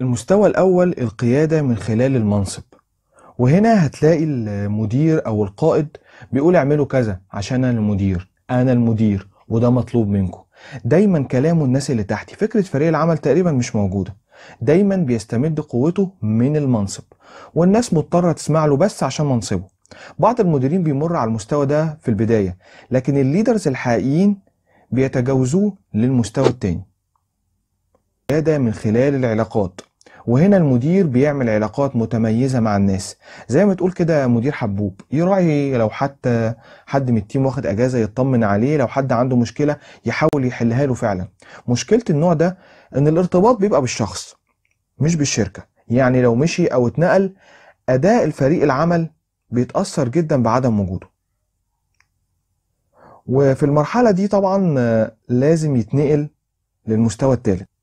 المستوى الأول القيادة من خلال المنصب وهنا هتلاقي المدير أو القائد بيقول اعملوا كذا عشان أنا المدير أنا المدير وده مطلوب منكم دايما كلامه الناس اللي تحتي فكرة فريق العمل تقريبا مش موجودة دايما بيستمد قوته من المنصب والناس مضطرة تسمع له بس عشان منصبه بعض المديرين بيمر على المستوى ده في البداية لكن الليدرز الحقيقيين بيتجاوزوه للمستوى التاني القيادة من خلال العلاقات وهنا المدير بيعمل علاقات متميزة مع الناس زي ما تقول كده مدير حبوب يراعي إيه لو حتى حد من التيم واخد اجازة يطمن عليه لو حد عنده مشكلة يحاول يحلها له فعلا مشكلة النوع ده ان الارتباط بيبقى بالشخص مش بالشركة يعني لو مشي او اتنقل اداء الفريق العمل بيتأثر جدا بعدم وجوده وفي المرحلة دي طبعا لازم يتنقل للمستوى الثالث